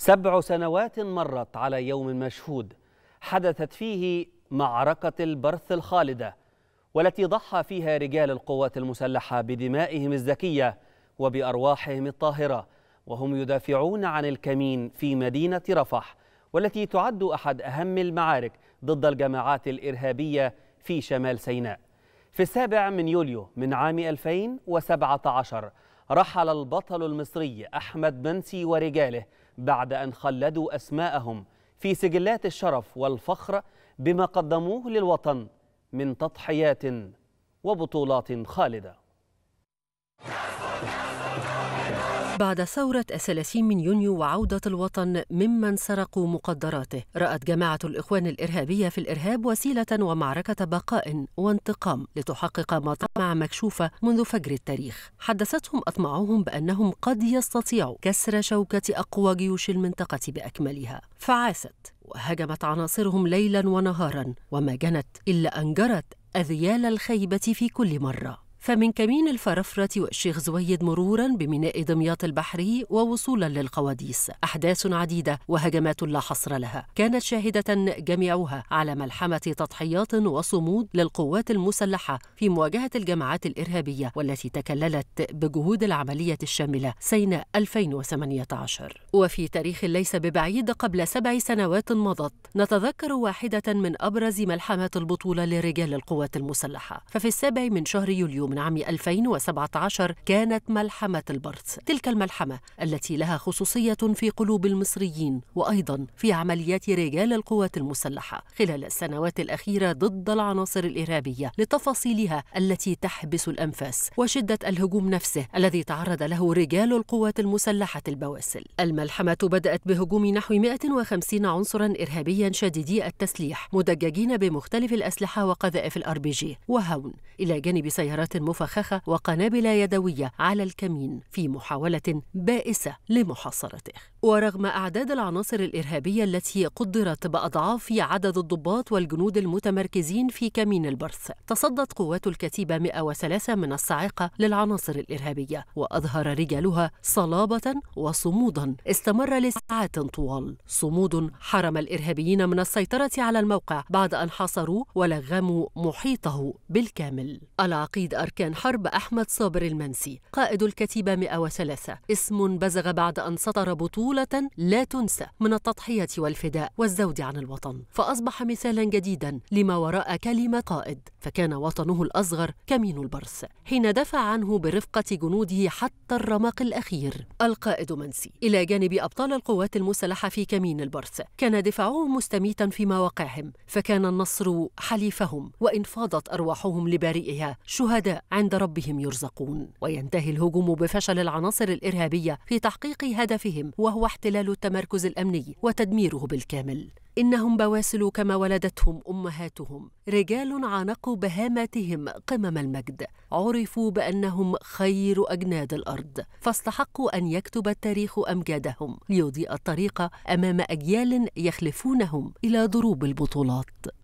سبع سنوات مرت على يوم مشهود حدثت فيه معركة البرث الخالدة والتي ضحى فيها رجال القوات المسلحة بدمائهم الزكية وبأرواحهم الطاهرة وهم يدافعون عن الكمين في مدينة رفح والتي تعد أحد أهم المعارك ضد الجماعات الإرهابية في شمال سيناء في السابع من يوليو من عام 2017 رحل البطل المصري أحمد منسي ورجاله بعد أن خلدوا أسماءهم في سجلات الشرف والفخر بما قدموه للوطن من تضحيات وبطولات خالده بعد ثورة 30 من يونيو وعودة الوطن ممن سرقوا مقدراته رأت جماعة الإخوان الإرهابية في الإرهاب وسيلة ومعركة بقاء وانتقام لتحقق مطامع مكشوفة منذ فجر التاريخ حدثتهم أطماعهم بأنهم قد يستطيعوا كسر شوكة أقوى جيوش المنطقة بأكملها فعاست وهجمت عناصرهم ليلا ونهارا وما جنت إلا أن جرت أذيال الخيبة في كل مرة فمن كمين الفرفرة والشيخ زويد مرورا بميناء دمياط البحري ووصولا للقواديس أحداث عديدة وهجمات لا حصر لها كانت شاهدة جميعها على ملحمة تضحيات وصمود للقوات المسلحة في مواجهة الجماعات الإرهابية والتي تكللت بجهود العملية الشاملة سيناء 2018 وفي تاريخ ليس ببعيد قبل سبع سنوات مضت نتذكر واحدة من أبرز ملحمات البطولة لرجال القوات المسلحة ففي السابع من شهر يوليو من عام 2017 كانت ملحمة البرت تلك الملحمة التي لها خصوصية في قلوب المصريين وأيضا في عمليات رجال القوات المسلحة خلال السنوات الأخيرة ضد العناصر الإرهابية لتفاصيلها التي تحبس الأنفاس وشدة الهجوم نفسه الذي تعرض له رجال القوات المسلحة البواسل الملحمة بدأت بهجوم نحو 150 عنصرا إرهابيا شديدي التسليح مدججين بمختلف الأسلحة وقذائف الأربيجي وهون إلى جانب سيارات مفخخة وقنابل يدوية على الكمين في محاولة بائسة لمحاصرته ورغم أعداد العناصر الإرهابية التي قدرت بأضعاف عدد الضباط والجنود المتمركزين في كمين البرث تصدت قوات الكتيبة 103 من الصاعقة للعناصر الإرهابية وأظهر رجالها صلابة وصمودا استمر لساعات طوال صمود حرم الإرهابيين من السيطرة على الموقع بعد أن حاصروا ولغموا محيطه بالكامل العقيد أركان حرب أحمد صابر المنسي قائد الكتيبة 103 اسم بزغ بعد أن سطر بطولة لا تنسى من التضحية والفداء والزود عن الوطن فأصبح مثالا جديدا لما وراء كلمة قائد فكان وطنه الأصغر كمين البرس حين دفع عنه برفقة جنوده حتى الرمق الأخير القائد منسي إلى جانب أبطال القوات المسلحة في كمين البرس كان دفاعهم مستميتا في مواقعهم فكان النصر حليفهم وإن فاضت أرواحهم لبارئها شهداء عند ربهم يرزقون وينتهي الهجوم بفشل العناصر الإرهابية في تحقيق هدفهم وهو احتلال التمركز الأمني وتدميره بالكامل إنهم بواسل كما ولدتهم أمهاتهم رجال عانقوا بهاماتهم قمم المجد عرفوا بأنهم خير أجناد الأرض فاستحقوا أن يكتب التاريخ أمجادهم ليضيء الطريق أمام أجيال يخلفونهم إلى ضروب البطولات